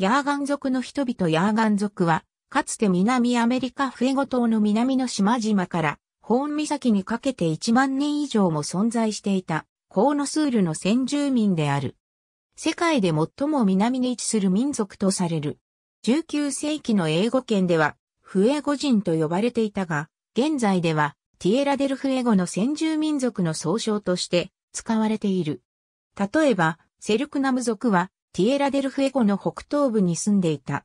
ヤーガン族の人々ヤーガン族は、かつて南アメリカフエゴ島の南の島々から、ホーン岬にかけて1万人以上も存在していた、コーノスールの先住民である。世界で最も南に位置する民族とされる。19世紀の英語圏では、フエゴ人と呼ばれていたが、現在では、ティエラデルフエゴの先住民族の総称として使われている。例えば、セルクナム族はティエラデルフエコの北東部に住んでいた。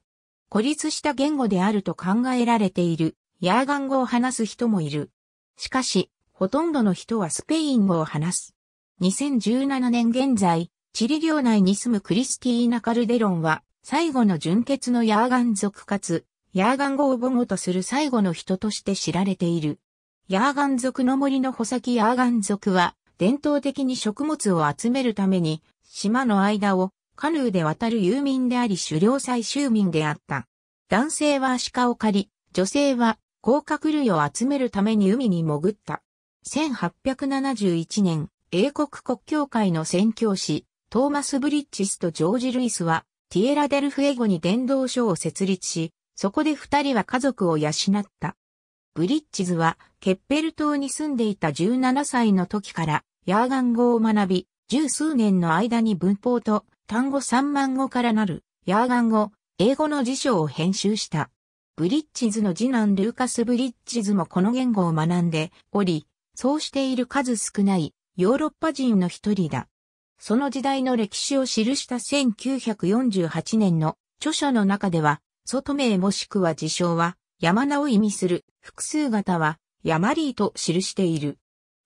孤立した言語であると考えられている、ヤーガン語を話す人もいる。しかし、ほとんどの人はスペイン語を話す。2017年現在、チリ領内に住むクリスティーナ・カルデロンは、最後の純血のヤーガン族かつ、ヤーガン語を母語とする最後の人として知られている。ヤーガン族の森の穂先ヤーガン族は、伝統的に食物を集めるために、島の間をカヌーで渡る遊民であり狩猟採集民であった。男性は鹿を狩り、女性は甲殻類を集めるために海に潜った。1871年、英国国教会の宣教師、トーマス・ブリッジスとジョージ・ルイスは、ティエラ・デルフエゴに伝道所を設立し、そこで二人は家族を養った。ブリッジズは、ケッペル島に住んでいた17歳の時から、ヤーガン語を学び、十数年の間に文法と単語3万語からなる、ヤーガン語、英語の辞書を編集した。ブリッジズの次男ルーカス・ブリッジズもこの言語を学んでおり、そうしている数少ないヨーロッパ人の一人だ。その時代の歴史を記した1948年の著書の中では、外名もしくは自称は山名を意味する複数型はヤマリーと記している。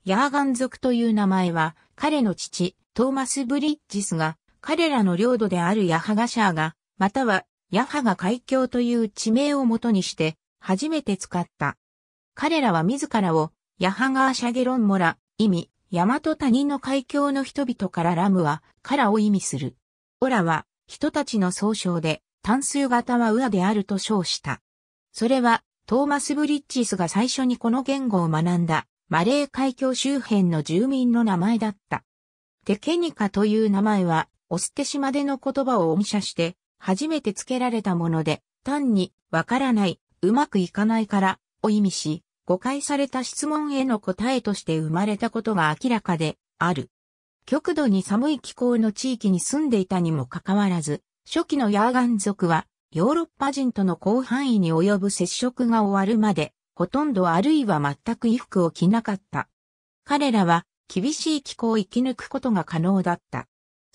ヤーガン族という名前は彼の父トーマス・ブリッジスが彼らの領土であるヤハガシャーが、またはヤハガ海峡という地名をもとにして、初めて使った。彼らは自らを、ヤハガーシャゲロンモラ、意味、ヤマト他人の海峡の人々からラムは、カラを意味する。オラは、人たちの総称で、単数型はウアであると称した。それは、トーマス・ブリッジスが最初にこの言語を学んだ、マレー海峡周辺の住民の名前だった。テケニカという名前は、オステシまでの言葉を音写して、初めて付けられたもので、単に、わからない、うまくいかないから、を意味し、誤解された質問への答えとして生まれたことが明らかで、ある。極度に寒い気候の地域に住んでいたにもかかわらず、初期のヤーガン族は、ヨーロッパ人との広範囲に及ぶ接触が終わるまで、ほとんどあるいは全く衣服を着なかった。彼らは、厳しい気候を生き抜くことが可能だった。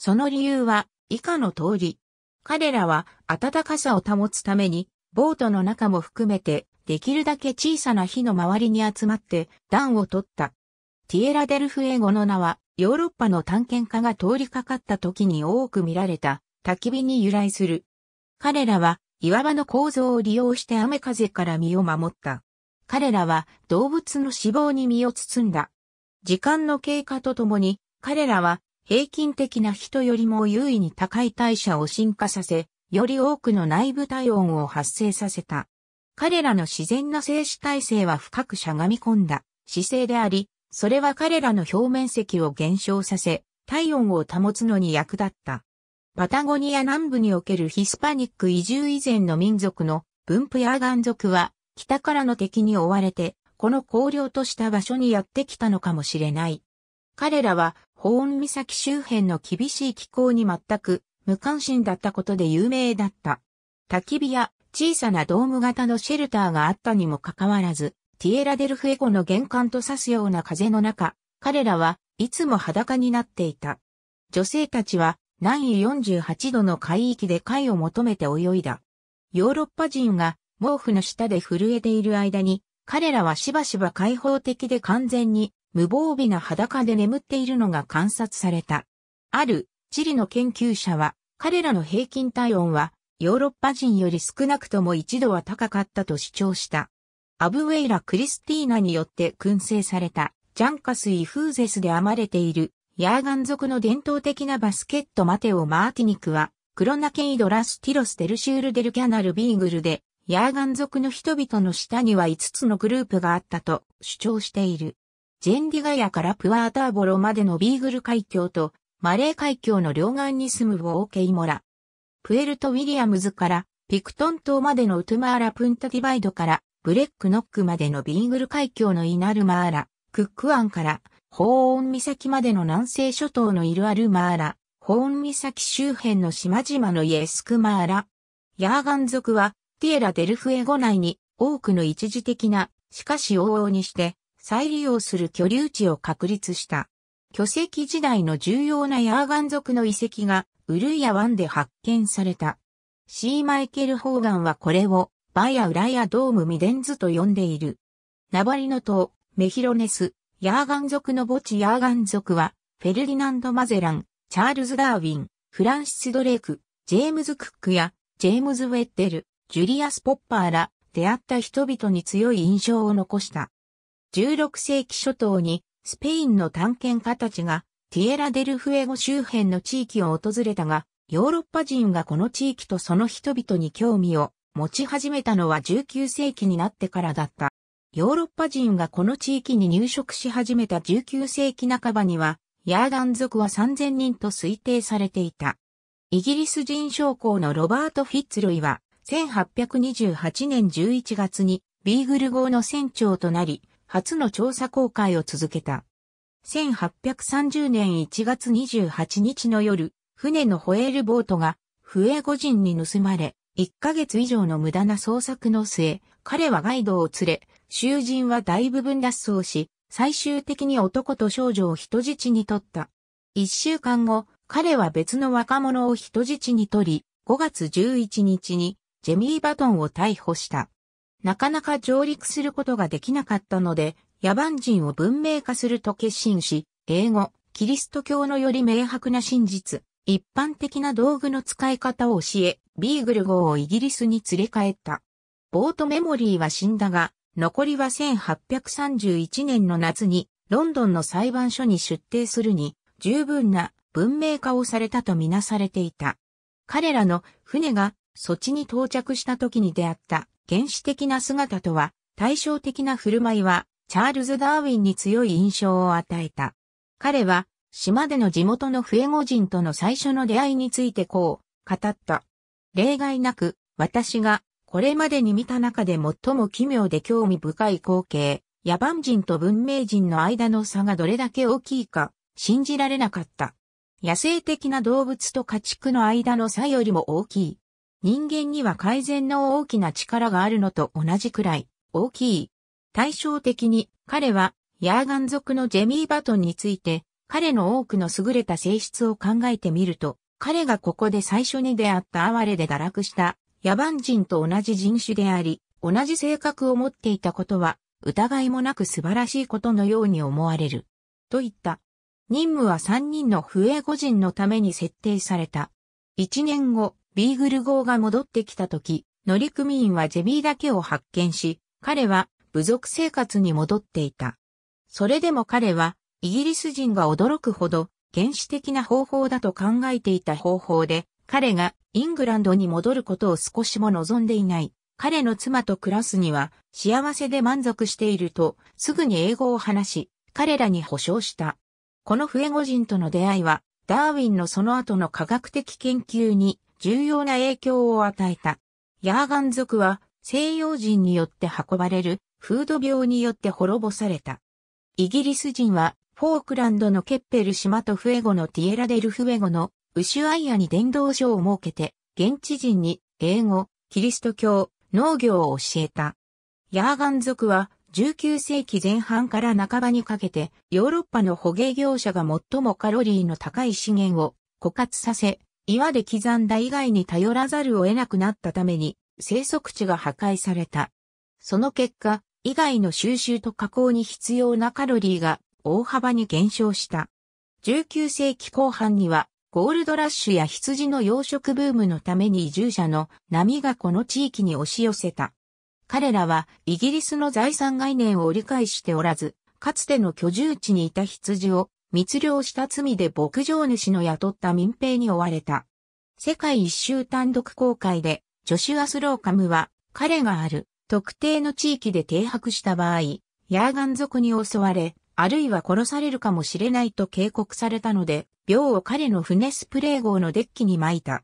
その理由は以下の通り。彼らは暖かさを保つために、ボートの中も含めて、できるだけ小さな火の周りに集まって暖を取った。ティエラデルフエゴの名は、ヨーロッパの探検家が通りかかった時に多く見られた焚き火に由来する。彼らは岩場の構造を利用して雨風から身を守った。彼らは動物の死亡に身を包んだ。時間の経過とともに彼らは平均的な人よりも優位に高い代謝を進化させ、より多くの内部体温を発生させた。彼らの自然な静止体制は深くしゃがみ込んだ姿勢であり、それは彼らの表面積を減少させ、体温を保つのに役立った。パタゴニア南部におけるヒスパニック移住以前の民族の分布やン族は、北からの敵に追われて、この荒涼とした場所にやってきたのかもしれない。彼らは保温岬周辺の厳しい気候に全く無関心だったことで有名だった。焚き火や小さなドーム型のシェルターがあったにもかかわらず、ティエラデルフエコの玄関と刺すような風の中、彼らはいつも裸になっていた。女性たちは南緯48度の海域で貝を求めて泳いだ。ヨーロッパ人が毛布の下で震えている間に、彼らはしばしば開放的で完全に無防備な裸で眠っているのが観察された。あるチリの研究者は、彼らの平均体温はヨーロッパ人より少なくとも一度は高かったと主張した。アブウェイラ・クリスティーナによって燻製されたジャンカス・イフーゼスで編まれているヤーガン族の伝統的なバスケットマテオ・マーティニクはクロナケイド・ラスティロス・デルシュール・デル・キャナル・ビーグルでヤーガン族の人々の下には5つのグループがあったと主張している。ジェンディガヤからプアーターボロまでのビーグル海峡とマレー海峡の両岸に住むウォーケイモラ。プエルト・ウィリアムズからピクトン島までのウトゥマーラ・プンタディバイドからブレックノックまでのビーグル海峡のイナルマーラ、クック湾からホーン岬までの南西諸島のイルアルマーラ、ホーン岬周辺の島々のイエスクマーラ。ヤーガン族はティエラ・デルフエゴ内に多くの一時的な、しかし往々にして再利用する居留地を確立した。巨石時代の重要なヤーガン族の遺跡がウルイヤ湾で発見された。シー・マイケル・ホーガンはこれをバヤ・ウラヤ・ドーム・ミデンズと呼んでいる。ナバリノ島、メヒロネス、ヤーガン族の墓地ヤーガン族は、フェルディナンド・マゼラン、チャールズ・ダーウィン、フランシス・ドレイク、ジェームズ・クックや、ジェームズ・ウェッテル、ジュリアス・ポッパーら、出会った人々に強い印象を残した。16世紀初頭にスペインの探検家たちがティエラデルフエゴ周辺の地域を訪れたが、ヨーロッパ人がこの地域とその人々に興味を持ち始めたのは19世紀になってからだった。ヨーロッパ人がこの地域に入植し始めた19世紀半ばには、ヤーダン族は3000人と推定されていた。イギリス人将校のロバート・フィッツロイは、1828年11月にビーグル号の船長となり、初の調査公開を続けた。1830年1月28日の夜、船のホエールボートが、笛五人に盗まれ、1ヶ月以上の無駄な捜索の末、彼はガイドを連れ、囚人は大部分脱走し、最終的に男と少女を人質に取った。1週間後、彼は別の若者を人質に取り、5月11日にジェミー・バトンを逮捕した。なかなか上陸することができなかったので、野蛮人を文明化すると決心し、英語、キリスト教のより明白な真実、一般的な道具の使い方を教え、ビーグル号をイギリスに連れ帰った。ボートメモリーは死んだが、残りは1831年の夏に、ロンドンの裁判所に出廷するに、十分な文明化をされたとみなされていた。彼らの船がっちに到着した時に出会った原始的な姿とは、対照的な振る舞いは、チャールズ・ダーウィンに強い印象を与えた。彼は、島での地元のフエゴ人との最初の出会いについてこう、語った。例外なく、私が、これまでに見た中で最も奇妙で興味深い光景、野蛮人と文明人の間の差がどれだけ大きいか、信じられなかった。野生的な動物と家畜の間の差よりも大きい。人間には改善の大きな力があるのと同じくらい大きい。対照的に彼はヤーガン族のジェミー・バトンについて彼の多くの優れた性質を考えてみると彼がここで最初に出会った哀れで堕落した野蛮人と同じ人種であり同じ性格を持っていたことは疑いもなく素晴らしいことのように思われる。といった。任務は3人の不英語人のために設定された。1年後、ビーグル号が戻ってきた時、乗組員はジェビーだけを発見し、彼は部族生活に戻っていた。それでも彼は、イギリス人が驚くほど、原始的な方法だと考えていた方法で、彼がイングランドに戻ることを少しも望んでいない。彼の妻と暮らすには幸せで満足しているとすぐに英語を話し、彼らに保証した。このフエゴ人との出会いは、ダーウィンのその後の科学的研究に重要な影響を与えた。ヤーガン族は西洋人によって運ばれる風土病によって滅ぼされた。イギリス人はフォークランドのケッペル島とフエゴのティエラデルフエゴのウシュアイアに伝道所を設けて、現地人に英語、キリスト教、農業を教えた。ヤーガン族は19世紀前半から半ばにかけてヨーロッパの捕鯨業者が最もカロリーの高い資源を枯渇させ、岩で刻んだ以外に頼らざるを得なくなったために、生息地が破壊された。その結果、以外の収集と加工に必要なカロリーが大幅に減少した。19世紀後半には、ゴールドラッシュや羊の養殖ブームのために移住者の波がこの地域に押し寄せた。彼らはイギリスの財産概念を理解しておらず、かつての居住地にいた羊を密漁した罪で牧場主の雇った民兵に追われた。世界一周単独公開で、ジョシュア・スローカムは、彼がある特定の地域で停泊した場合、ヤーガン族に襲われ、あるいは殺されるかもしれないと警告されたので、病を彼の船スプレー号のデッキに巻いた。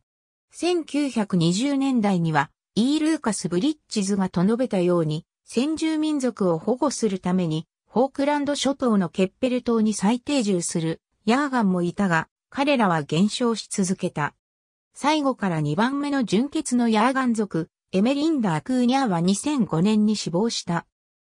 1920年代には、イー・ルーカス・ブリッジズがと述べたように、先住民族を保護するために、フォークランド諸島のケッペル島に再定住するヤーガンもいたが、彼らは減少し続けた。最後から2番目の純血のヤーガン族、エメリンダー・クーニャーは2005年に死亡した。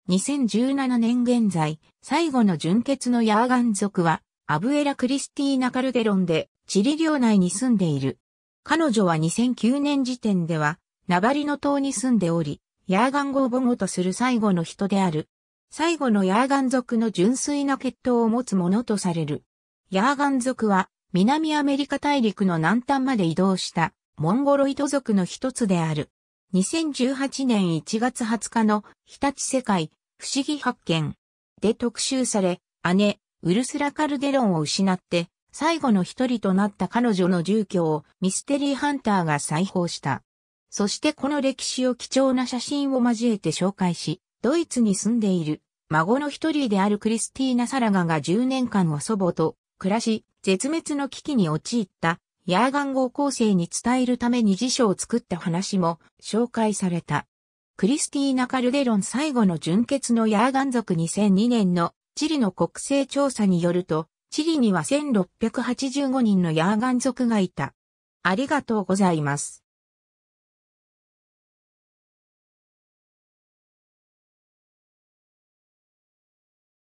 2017年現在、最後の純血のヤーガン族は、アブエラ・クリスティーナ・カルデロンで、チリ領内に住んでいる。彼女は2009年時点では、ナバリノ島に住んでおり、ヤーガン語を母語とする最後の人である、最後のヤーガン族の純粋な血統を持つものとされる。ヤーガン族は南アメリカ大陸の南端まで移動したモンゴロイド族の一つである。2018年1月20日の日立世界不思議発見で特集され、姉、ウルスラ・カルデロンを失って最後の一人となった彼女の住居をミステリーハンターが再訪した。そしてこの歴史を貴重な写真を交えて紹介し、ドイツに住んでいる、孫の一人であるクリスティーナ・サラガが10年間を祖母と暮らし、絶滅の危機に陥ったヤーガン号構成に伝えるために辞書を作った話も紹介された。クリスティーナ・カルデロン最後の純血のヤーガン族2002年のチリの国勢調査によると、チリには1685人のヤーガン族がいた。ありがとうございます。